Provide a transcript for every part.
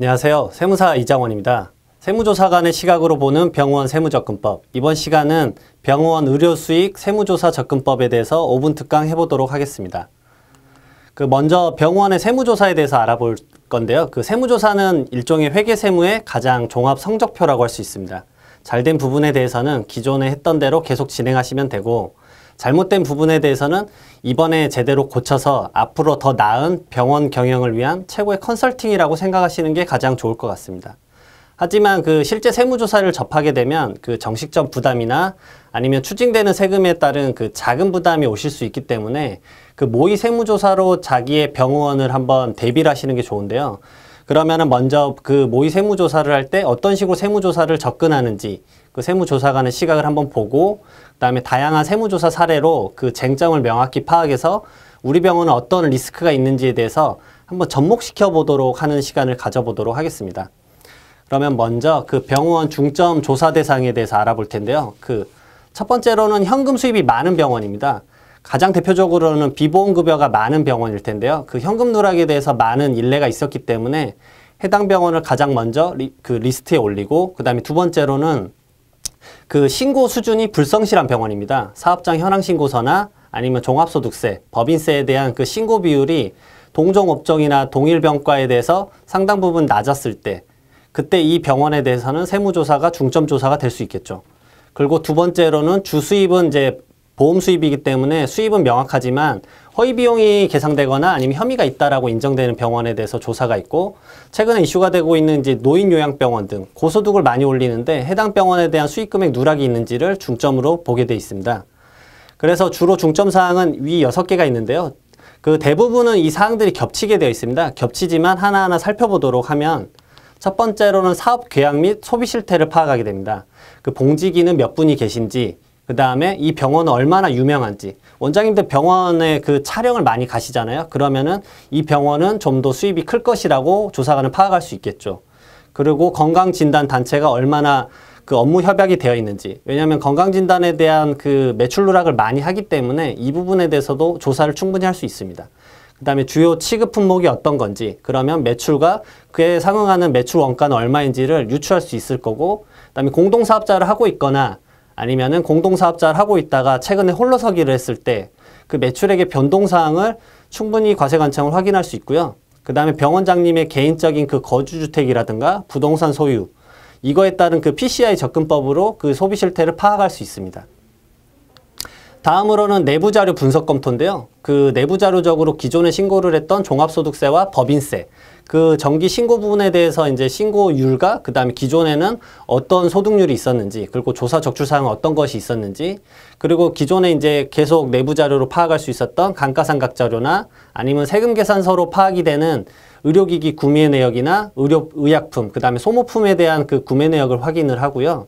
안녕하세요. 세무사 이장원입니다. 세무조사관의 시각으로 보는 병원 세무접근법. 이번 시간은 병원 의료수익 세무조사 접근법에 대해서 5분 특강 해보도록 하겠습니다. 그 먼저 병원의 세무조사에 대해서 알아볼 건데요. 그 세무조사는 일종의 회계세무의 가장 종합 성적표라고 할 수 있습니다. 잘된 부분에 대해서는 기존에 했던 대로 계속 진행하시면 되고 잘못된 부분에 대해서는 이번에 제대로 고쳐서 앞으로 더 나은 병원 경영을 위한 최고의 컨설팅이라고 생각하시는 게 가장 좋을 것 같습니다. 하지만 그 실제 세무조사를 접하게 되면 그정식적 부담이나 아니면 추징되는 세금에 따른 그 작은 부담이 오실 수 있기 때문에 그 모의 세무조사로 자기의 병원을 한번 대비를 하시는 게 좋은데요. 그러면은 먼저 그 모의 세무조사를 할 때 어떤 식으로 세무조사를 접근하는지 그 세무조사관의 시각을 한번 보고 그다음에 다양한 세무조사 사례로 그 쟁점을 명확히 파악해서 우리 병원은 어떤 리스크가 있는지에 대해서 한번 접목시켜 보도록 하는 시간을 가져보도록 하겠습니다. 그러면 먼저 그 병원 중점 조사 대상에 대해서 알아볼 텐데요. 그 첫 번째로는 현금 수입이 많은 병원입니다. 가장 대표적으로는 비보험급여가 많은 병원일 텐데요. 그 현금 누락에 대해서 많은 일례가 있었기 때문에 해당 병원을 가장 먼저 리, 그 리스트에 올리고 그 다음에 두 번째로는 그 신고 수준이 불성실한 병원입니다. 사업장 현황신고서나 아니면 종합소득세, 법인세에 대한 그 신고 비율이 동종업종이나 동일병과에 대해서 상당 부분 낮았을 때 그때 이 병원에 대해서는 세무조사가 중점조사가 될 수 있겠죠. 그리고 두 번째로는 주수입은 이제 보험 수입이기 때문에 수입은 명확하지만 허위 비용이 계상되거나 아니면 혐의가 있다라고 인정되는 병원에 대해서 조사가 있고 최근에 이슈가 되고 있는 이제 노인 요양병원 등 고소득을 많이 올리는데 해당 병원에 대한 수익 금액 누락이 있는지를 중점으로 보게 돼 있습니다. 그래서 주로 중점 사항은 위6 개가 있는데요. 그 대부분은 이 사항들이 겹치게 되어 있습니다. 겹치지만 하나하나 살펴보도록 하면 첫 번째로는 사업 계약 및 소비 실태를 파악하게 됩니다. 그 봉지기는 몇 분이 계신지 그 다음에 이 병원은 얼마나 유명한지 원장님들 병원에 그 촬영을 많이 가시잖아요 그러면은 이 병원은 좀 더 수입이 클 것이라고 조사관은 파악할 수 있겠죠 그리고 건강진단단체가 얼마나 그 업무 협약이 되어 있는지 왜냐하면 건강진단에 대한 그 매출 누락을 많이 하기 때문에 이 부분에 대해서도 조사를 충분히 할 수 있습니다 그 다음에 주요 취급 품목이 어떤 건지 그러면 매출과 그에 상응하는 매출 원가는 얼마인지를 유추할 수 있을 거고 그 다음에 공동사업자를 하고 있거나 아니면은 공동사업자를 하고 있다가 최근에 홀로서기를 했을 때 그 매출액의 변동사항을 충분히 과세관청을 확인할 수 있고요. 그 다음에 병원장님의 개인적인 그 거주주택이라든가 부동산 소유 이거에 따른 그 PCI 접근법으로 그 소비 실태를 파악할 수 있습니다. 다음으로는 내부자료 분석 검토인데요. 그 내부자료적으로 기존에 신고를 했던 종합소득세와 법인세, 그 정기 신고 부분에 대해서 이제 신고율과 그 다음에 기존에는 어떤 소득률이 있었는지 그리고 조사 적출사항 은 어떤 것이 있었는지 그리고 기존에 이제 계속 내부 자료로 파악할 수 있었던 감가상각 자료나 아니면 세금 계산서로 파악이 되는 의료기기 구매 내역이나 의료 의약품 그 다음에 소모품에 대한 그 구매 내역을 확인을 하고요.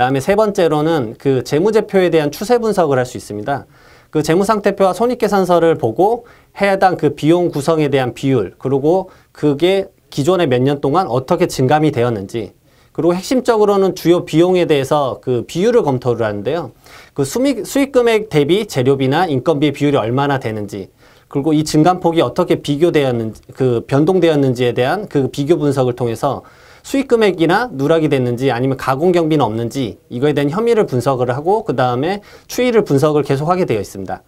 다음에 세 번째로는 그 재무제표에 대한 추세 분석을 할 수 있습니다. 그 재무상태표와 손익계산서를 보고 해당 그 비용 구성에 대한 비율 그리고 그게 기존에 몇 년 동안 어떻게 증감이 되었는지 그리고 핵심적으로는 주요 비용에 대해서 그 비율을 검토를 하는데요. 그 수익, 수익 금액 대비 재료비나 인건비 비율이 얼마나 되는지 그리고 이 증감폭이 어떻게 비교되었는지 그 변동되었는지에 대한 그 비교 분석을 통해서 수익 금액이나 누락이 됐는지 아니면 가공 경비는 없는지 이거에 대한 혐의를 분석을 하고 그 다음에 추이를 분석을 계속하게 되어 있습니다.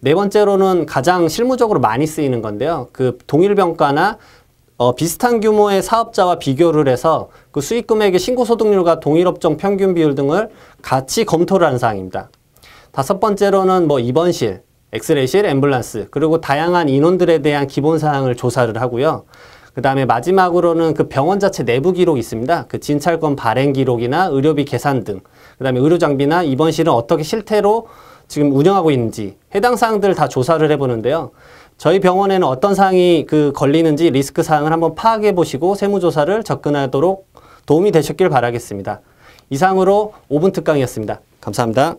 네 번째로는 가장 실무적으로 많이 쓰이는 건데요. 그 동일 병가나 어, 비슷한 규모의 사업자와 비교를 해서 그 수익 금액의 신고 소득률과 동일 업종 평균 비율 등을 같이 검토를 하는 사항입니다. 다섯 번째로는 뭐 입원실, 엑스레이실, 앰뷸런스 그리고 다양한 인원들에 대한 기본 사항을 조사를 하고요. 그 다음에 마지막으로는 그 병원 자체 내부 기록이 있습니다. 그 진찰권 발행 기록이나 의료비 계산 등, 그 다음에 의료 장비나 입원실은 어떻게 실태로 지금 운영하고 있는지 해당 사항들 을다 조사를 해보는데요. 저희 병원에는 어떤 사항이 그 걸리는지 리스크 사항을 한번 파악해 보시고 세무조사를 접근하도록 도움이 되셨길 바라겠습니다. 이상으로 5분 특강이었습니다. 감사합니다.